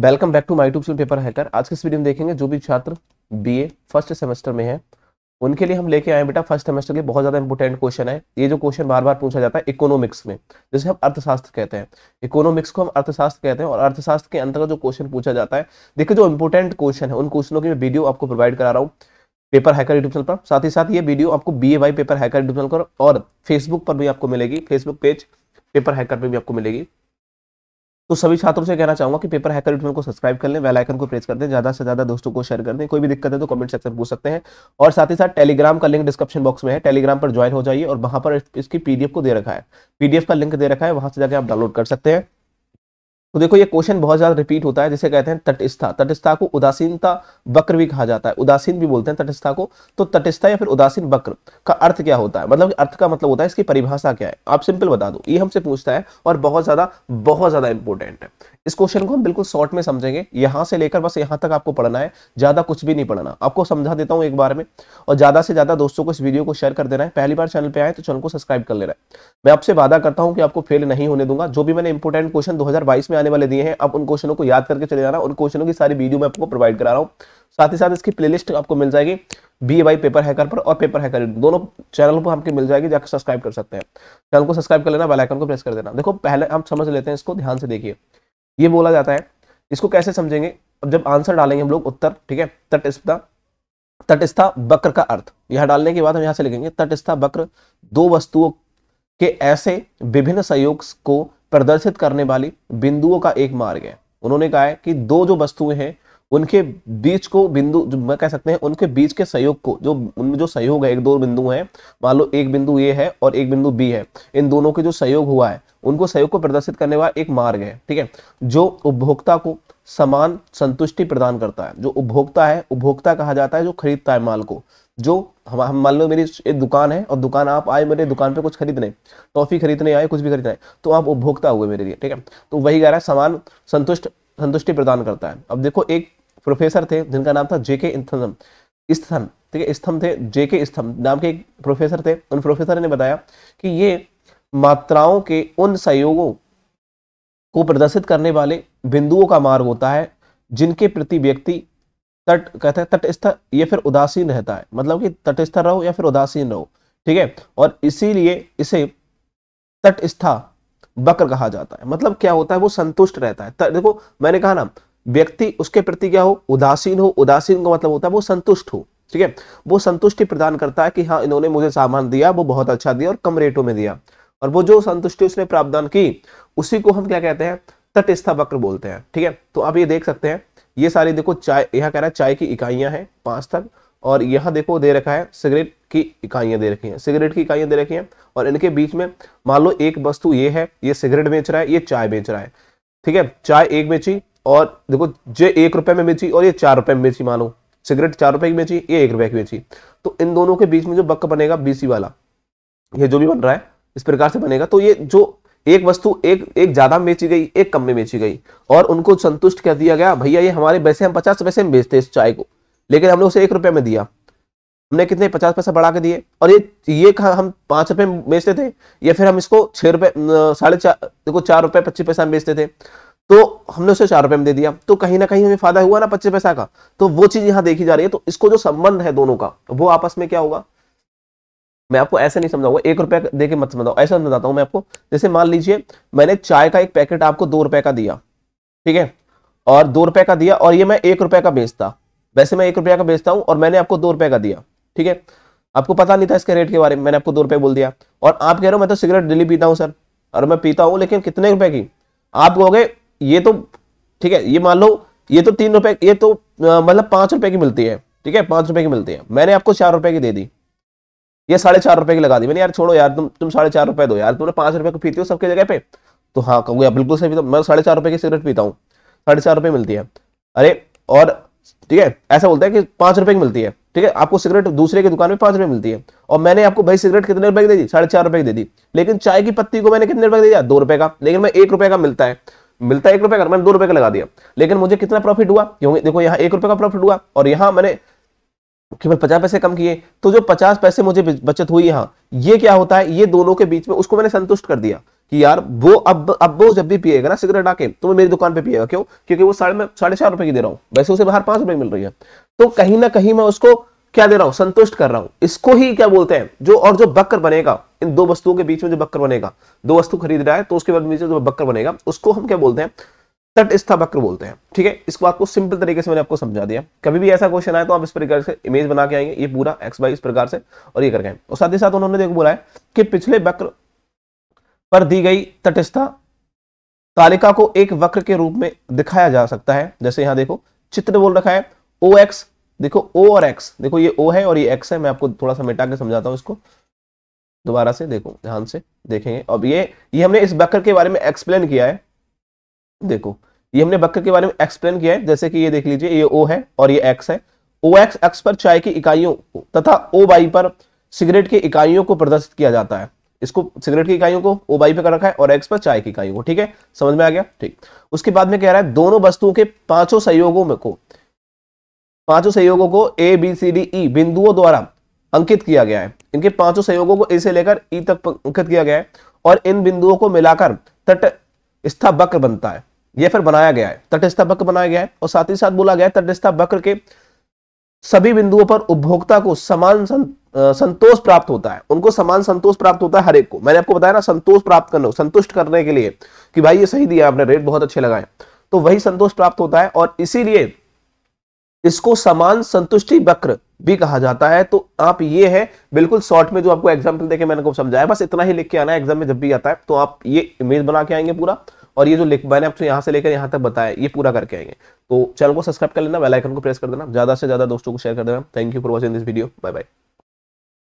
welcome back to my tube paper hacker आज के इस वीडियो में देखेंगे जो भी छात्र बीए फर्स्ट सेमेस्टर में है उनके लिए हम लेके आए बेटा फर्स्ट सेमेस्टर के बहुत ज्यादा इंपोर्टेंट क्वेश्चन है ये जो क्वेश्चन बार बार पूछा जाता है इकोनॉमिक्स में जैसे हम अर्थशास्त्र कहते हैं इकोनॉमिक्स को हम अर्थशास्त्र कहते हैं और अर्थशास्त्र के अंतर्गत जो क्वेश्चन पूछा जाता है देखिए जो इंपोर्टेंट क्वेश्चन है उन क्वेश्चनों की वीडियो आपको प्रोवाइड करा रहा हूँ पेपर हैकर यूट्यूब चैनल पर साथ ही साथ ये वीडियो आपको B A Y paper hacker YouTube channel पर और फेसबुक पर भी आपको मिलेगी फेसबुक पेज पेपर हैकर पर भी आपको मिलेगी तो सभी छात्रों से कहना चाहूंगा कि पेपर हैकर यूट्यूब को सब्सक्राइब कर लें आइकन को प्रेस कर दें ज्यादा से ज्यादा दोस्तों को शेयर कर दें कोई भी दिक्कत है तो कमेंट सेक्शन पूछ सकते हैं और साथ ही साथ टेलीग्राम का लिंक डिस्क्रिप्शन बॉक्स में है टेलीग्राम पर ज्वाइन हो जाइए और वहां पर इसकी पीडीएफ को दे रखा है पीडीएफ का लिंक दे रखा है वहां से जाकर आप डाउनलोड कर सकते हैं तो देखो ये क्वेश्चन बहुत ज्यादा रिपीट होता है जिसे कहते हैं तटस्था तटस्था को उदासीनता वक्र भी कहा जाता है उदासीन भी बोलते हैं तटस्था को तो तटस्था या फिर उदासीन वक्र का अर्थ क्या होता है मतलब अर्थ का मतलब होता है इसकी परिभाषा क्या है आप सिंपल बता दो ये हमसे पूछता है और बहुत ज्यादा बहुत ज्यादा इंपॉर्टेंट है इस क्वेश्चन को हम बिल्कुल शॉर्ट में समझेंगे यहाँ से लेकर बस यहाँ तक आपको पढ़ना है ज़्यादा कुछ भी नहीं पढ़ना आपको समझा देता हूँ एक बार में और ज़्यादा से ज़्यादा दोस्तों को इस वीडियो को शेयर कर देना है पहली बार चैनल पर आए तो चैनल को सब्सक्राइब कर लेना है मैं आपसे वादा करता हूं कि आपको फेल नहीं होने दूंगा जो भी मैंने इंपोर्टेंट क्वेश्चन दो में आने वाले दिए हैं आप उन क्वेश्चनों को याद करके चले जाना उन क्वेश्चनों की सारी वीडियो मैं आपको प्रोवाइड करा रहा हूँ साथ ही साथ इसकी प्लेलिस्ट आपको मिल जाएगी बी वाई पेपर हैकर पर और पेपर हैकर दोनों चैनल पर आपके मिल जाएगी जाकर सब्सक्राइब कर सकते हैं चैनल को सब्सक्राइब कर लेना बेल आइकन को प्रेस कर देना देखो पहले हम समझ लेते हैं इसको ध्यान से देखिए ये बोला जाता है इसको कैसे समझेंगे अब जब आंसर डालेंगे हम लोग उत्तर ठीक है तटस्था तटस्था वक्र का अर्थ यहाँ डालने के बाद हम यहाँ से लिखेंगे तटस्था वक्र दो वस्तुओं के ऐसे विभिन्न सहयोग को प्रदर्शित करने वाली बिंदुओं का एक मार्ग है उन्होंने कहा है कि दो जो वस्तुएं हैं उनके बीच को बिंदु जो मैं कह सकते हैं उनके बीच के सहयोग को जो उनमें जो सहयोग है एक दो बिंदु है मान लो एक बिंदु ए है और एक बिंदु बी है इन दोनों के जो सहयोग हुआ है उनको सहयोग को प्रदर्शित करने वाला एक मार्ग है ठीक है जो उपभोक्ता को समान संतुष्टि प्रदान करता है जो उपभोक्ता है उपभोक्ता कहा जाता है जो खरीदता है माल को जो हम हम मान लो मेरी एक दुकान है और दुकान आप आए मेरे दुकान पे कुछ खरीदने टॉफी खरीदने आए कुछ भी खरीदने तो आप उपभोक्ता हुए मेरे लिए ठीक है तो वही कह रहा है समान संतुष्ट संतुष्टि प्रदान करता है अब देखो एक प्रोफेसर थे जिनका नाम था जेके इंथनम स्थन ठीक है स्थम थे जेके स्थम नाम के एक प्रोफेसर थे उन प्रोफेसर ने बताया कि ये मात्राओं के उन संयोगों को प्रदर्शित करने वाले बिंदुओं का मार्ग होता है जिनके प्रति व्यक्ति तट कहते हैं तटस्थ या फिर उदासीन रहता है मतलब कि तटस्थ रहो या फिर उदासीन रहो ठीक है और इसीलिए इसे तटस्था वक्र कहा जाता है मतलब क्या होता है वो संतुष्ट रहता है देखो मैंने कहा ना व्यक्ति उसके प्रति क्या हो उदासीन हो उदासीन का मतलब होता है वो संतुष्ट हो ठीक है वो संतुष्टि प्रदान करता है कि हाँ इन्होंने मुझे सामान दिया वो बहुत अच्छा दिया और कम रेटों में दिया और वो जो संतुष्टि उसने प्रावधान की उसी को हम क्या कहते हैं तटस्था वक्र बोलते हैं ठीक है तो आप ये देख सकते हैं ये सारी देखो चाय यहाँ कह रहा है चाय की इकाइयां हैं पांच तक और यहाँ देखो दे रखा है सिगरेट की इकाइयां दे रखी हैं सिगरेट की इकाइयां दे रखी हैं और इनके बीच में मान लो एक वस्तु ये है ये सिगरेट बेच रहा है ये चाय बेच रहा है ठीक है चाय एक बेची और देखो जे एक रुपए में बेची और ये चार रुपए में बेची लो सिगरेट चार रुपए की बेची ये एक रुपए की बेची तो इन दोनों के बीच में जो बक बनेगा बीसी वाला ये जो भी बन रहा है इस प्रकार से बनेगा तो ये जो एक वस्तु एक एक ज्यादा बेची गई एक कम में बेची गई और उनको संतुष्ट कर दिया गया भैया ये हमारे वैसे हम पचास पैसे में बेचते इस चाय को लेकिन हमने उसे एक रुपये में दिया हमने कितने पचास पैसा बढ़ा के दिए और ये ये हम पाँच रुपये में बेचते थे या फिर हम इसको छः रुपये साढ़े चार देखो चार रुपये पच्चीस पैसा में बेचते थे तो हमने उसे चार रुपये में दे दिया तो कहीं ना कहीं हमें फायदा हुआ ना पच्चीस पैसा का तो वो चीज़ यहाँ देखी जा रही है तो इसको जो संबंध है दोनों का वो आपस में क्या होगा मैं आपको ऐसे नहीं समझाऊंगा एक रुपया दे के मत समझाओ ऐसा समझाता हूँ मैं आपको जैसे मान लीजिए मैंने चाय का एक पैकेट आपको दो रुपए का दिया ठीक है और दो रुपए का दिया और ये मैं एक रुपए का बेचता वैसे मैं एक रुपया का बेचता हूँ और मैंने आपको दो रुपए का दिया ठीक है आपको पता नहीं था इसके रेट के बारे में मैंने आपको दो रुपये बोल दिया और आप कह रहे हो मैं तो सिगरेट डेली पीता हूँ सर और मैं पीता हूँ लेकिन कितने रुपए की आप कहोगे ये तो ठीक है ये मान लो ये तो तीन रुपए ये तो मतलब पाँच रुपए की मिलती है ठीक है पाँच रुपए की मिलती है मैंने आपको चार रुपए की दे दी ये साढ़े चार रुपए की लगा दी मैंने यार छोड़ो यार तुम तुम साढ़े चार रुपए दो यार तुमने पांच रुपए को पीती हो सबके जगह पे तो हाँ कहूँगा बिल्कुल सही तो मैं साढ़े चार रुपए की सिगरेट पीता हूँ साढ़े चार रुपये मिलती है अरे और ठीक है ऐसा बोलता है कि पांच रुपए की मिलती है ठीक है आपको सिगरेट दूसरे की दुकान में पांच रुपए मिलती है और मैंने आपको भाई सिगरेट कितने रुपए की दे दी साढ़े चार रुपए की दे दी लेकिन चाय की पत्ती को मैंने कितने रुपए दे दिया दो रुपए का लेकिन मैं एक रुपए का मिलता है मिलता है एक रुपए का मैंने दो रुपए का लगा दिया लेकिन मुझे कितना प्रॉफिट हुआ क्योंकि देखो यहाँ एक रुपए का प्रॉफिट हुआ और यहाँ मैंने केवल पचास पैसे कम किए तो जो पचास पैसे मुझे बचत हुई यहाँ ये क्या होता है ये दोनों के बीच में उसको मैंने संतुष्ट कर दिया कि यार वो अब अब वो जब भी पिएगा ना सिगरेट आके तो वो मेरी दुकान पे पिएगा क्यों क्योंकि वो साढ़े साढ़े चार रुपए की दे रहा हूँ वैसे उसे बाहर पांच रुपए मिल रही है तो कहीं ना कहीं मैं उसको क्या दे रहा हूँ संतुष्ट कर रहा हूँ इसको ही क्या बोलते हैं जो और जो बक्कर बनेगा इन दो वस्तुओं के बीच में जो बक्कर बनेगा दो वस्तु खरीद रहा है तो उसके बाद बीच में जो बक्कर बनेगा उसको हम क्या बोलते हैं तटस्था वक्र बोलते हैं ठीक है इसको आपको सिंपल तरीके से मैंने आपको समझा दिया कभी भी ऐसा क्वेश्चन आए तो आप इस प्रकार से इमेज बना के आएंगे ये पूरा एक्स बाई इस प्रकार से और ये करके आएंगे और साथ ही साथ उन्होंने देखो बोला है कि पिछले वक्र पर दी गई तटस्था तालिका को एक वक्र के रूप में दिखाया जा सकता है जैसे यहाँ देखो चित्र बोल रखा है ओ एक्स देखो ओ और एक्स देखो ये ओ है और ये एक्स है मैं आपको थोड़ा सा मिटा के समझाता हूँ इसको दोबारा से देखो ध्यान से देखेंगे अब ये ये हमने इस वक्र के बारे में एक्सप्लेन किया है देखो ये हमने वक्र के बारे में एक्सप्लेन किया है जैसे कि ये देख लीजिए ये ओ है और ये एक्स है ओ एक्स एक्स पर चाय की इकाइयों तथा ओ बाई पर सिगरेट की इकाइयों को प्रदर्शित किया जाता है इसको सिगरेट की इकाइयों को ओ बाई पर कर रखा है और एक्स पर चाय की इकाइयों को ठीक है समझ में आ गया ठीक उसके बाद में कह रहा है दोनों वस्तुओं के पांचों संयोगों में को पांचों संयोगों को A B C D E बिंदुओं द्वारा अंकित किया गया है इनके पांचों संयोगों को ए से लेकर ई e तक अंकित किया गया है और इन बिंदुओं को मिलाकर तट स्थावक्र बनता है ये फिर बनाया गया है तटस्था वक्र बनाया गया है और साथ ही साथ बोला गया है बक्र वक्र के सभी बिंदुओं पर उपभोक्ता को समान संतोष प्राप्त होता है उनको समान संतोष प्राप्त होता है हर एक को मैंने आपको बताया ना संतोष प्राप्त करने संतुष्ट करने के लिए कि भाई ये सही दिया आपने रेट बहुत अच्छे लगाए तो वही संतोष प्राप्त होता है और इसीलिए इसको समान संतुष्टि वक्र भी कहा जाता है तो आप ये है बिल्कुल शॉर्ट में जो आपको एग्जाम्पल देखे मैंने समझाया बस इतना ही लिख के आना है एग्जाम में जब भी आता है तो आप ये इमेज बना के आएंगे पूरा और ये जो लिख मैंने आपको यहाँ से लेकर यहाँ तक बताया ये पूरा करके आएंगे तो चैनल को सब्सक्राइब कर लेना बेल आइकन को प्रेस कर देना ज़्यादा से ज़्यादा दोस्तों को शेयर कर देना thank you for watching this video bye bye